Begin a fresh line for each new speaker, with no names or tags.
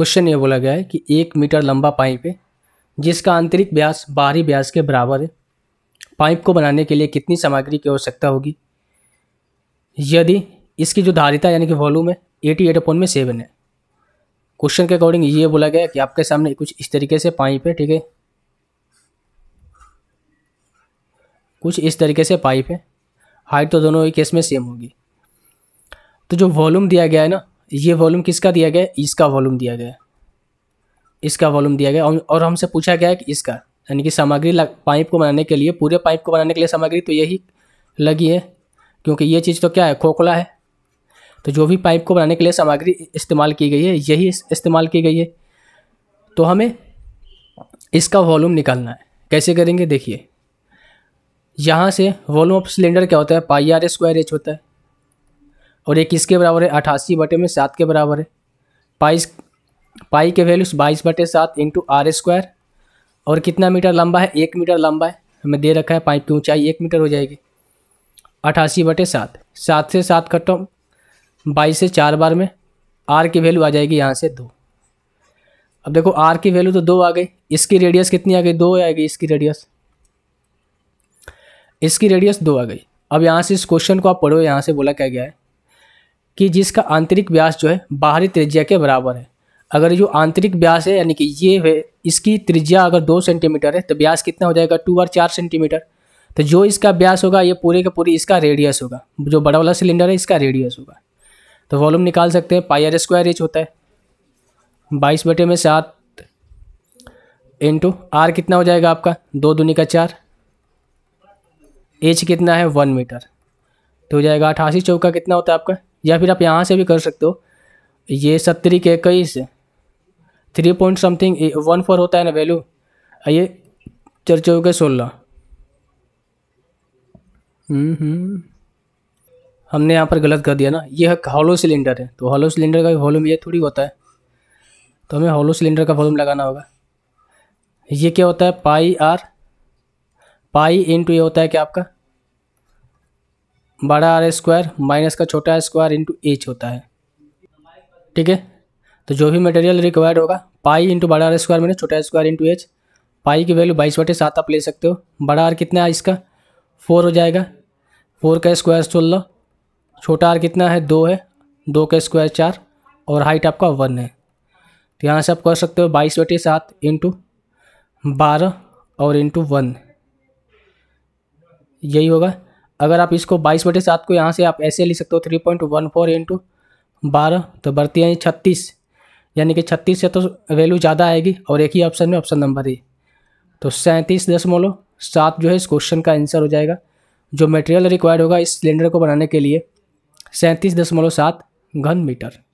Question ये बोला गया है कि एक मीटर लंबा पाइप है जिसका आंतरिक ब्यास बाहरी ब्यास के बराबर है पाइप को बनाने के लिए कितनी सामग्री की आवश्यकता होगी यदि इसकी जो धारिता यानी कि वॉल्यूम है एटी एट अपॉन में सेवन है क्वेश्चन के अकॉर्डिंग ये बोला गया कि आपके सामने कुछ इस तरीके से पाइप है ठीक है कुछ इस तरीके से पाइप है हाइट तो दोनों ही केस में सेम होगी तो जो वॉल्यूम दिया गया है ना ये वॉल्यूम किसका दिया गया इसका वॉल्यूम दिया गया इसका वॉल्यूम दिया गया और हमसे पूछा गया है कि इसका यानी कि सामग्री पाइप को बनाने के लिए पूरे पाइप को बनाने के लिए सामग्री तो यही लगी है क्योंकि ये चीज़ तो क्या है खोखला है तो जो भी पाइप को बनाने के लिए सामग्री इस्तेमाल की गई है यही इस्तेमाल की गई है तो हमें इसका वॉल्यूम निकालना है कैसे करेंगे देखिए यहाँ से वॉल्यूम ऑफ सिलेंडर क्या होता है पाई आर स्क्वायर एच होता है और ये किसके बराबर है अठासी बटे में सात के बराबर है पाई पाई के वैल्यूस बाईस बटे सात इंटू आर स्क्वायर और कितना मीटर लंबा है एक मीटर लंबा है हमें दे रखा है पाइप की ऊंचाई एक मीटर हो जाएगी अठासी बटे सात सात से सात कटो बाईस से चार बार में आर की वैल्यू आ जाएगी यहाँ से दो अब देखो आर की वैल्यू तो दो आ गई इसकी रेडियस कितनी आ गई दो आएगी इसकी रेडियस इसकी रेडियस दो आ गई अब यहाँ से इस क्वेश्चन को आप पढ़ो यहाँ से बोला क्या गया है कि जिसका आंतरिक व्यास जो है बाहरी त्रिज्या के बराबर है अगर जो आंतरिक व्यास है यानी कि ये है इसकी त्रिज्या अगर दो सेंटीमीटर है तो व्यास कितना हो जाएगा टू और चार सेंटीमीटर तो जो इसका व्यास होगा ये पूरे का पूरी इसका रेडियस होगा जो बड़ा वाला सिलेंडर है इसका रेडियस होगा तो वॉल्यूम निकाल सकते हैं पाई आर स्क्वायर एच होता है बाईस बटे में सात इंटू आर कितना हो जाएगा आपका दो दूनी का चार एच कितना है वन मीटर तो हो जाएगा अठासी चौका कितना होता है आपका या फिर आप यहाँ से भी कर सकते हो ये सत्तरी के इक्कीस three point something one four होता है ना वैल्यू ये चार चौके सोलह हम्म, हम्म। हमने यहाँ पर गलत कर दिया ना ये हॉलो सिलेंडर है तो हॉलो सिलेंडर का वॉल्यूम ये थोड़ी होता है तो हमें हॉलो सिलेंडर का वॉल्यूम लगाना होगा ये क्या होता है पाई आर पाई टू ये होता है क्या आपका बड़ा आर स्क्वायर माइनस का छोटा स्क्वायर इंटू एच होता है ठीक है तो जो भी मटेरियल रिक्वायर्ड होगा पाई इंटू बड़ा आर स्क्वायर मैंने छोटा स्क्वायर इंटू एच पाई की वैल्यू बाईस बटे सात आप ले सकते हो बड़ा आर कितना है इसका फोर हो जाएगा फोर का स्क्वायर सोलह छोटा आर कितना है दो है दो का स्क्वायर चार और हाइट आपका वन है तो यहाँ से आप कर सकते हो बाईस बटे सात इंटू बारह और इंटू वन यही होगा अगर आप इसको बाईस बटे सात को यहाँ से आप ऐसे ले सकते हो three point one four into बारह तो बढ़ती है छत्तीस यानी कि छत्तीस से तो वैल्यू ज़्यादा आएगी और एक ही ऑप्शन में ऑप्शन नंबर ए तो सैंतीस दशमलव सात जो है इस क्वेश्चन का आंसर हो जाएगा जो मटेरियल रिक्वायर्ड होगा इस सिलेंडर को बनाने के लिए सैंतीस दशमलव सात घन मीटर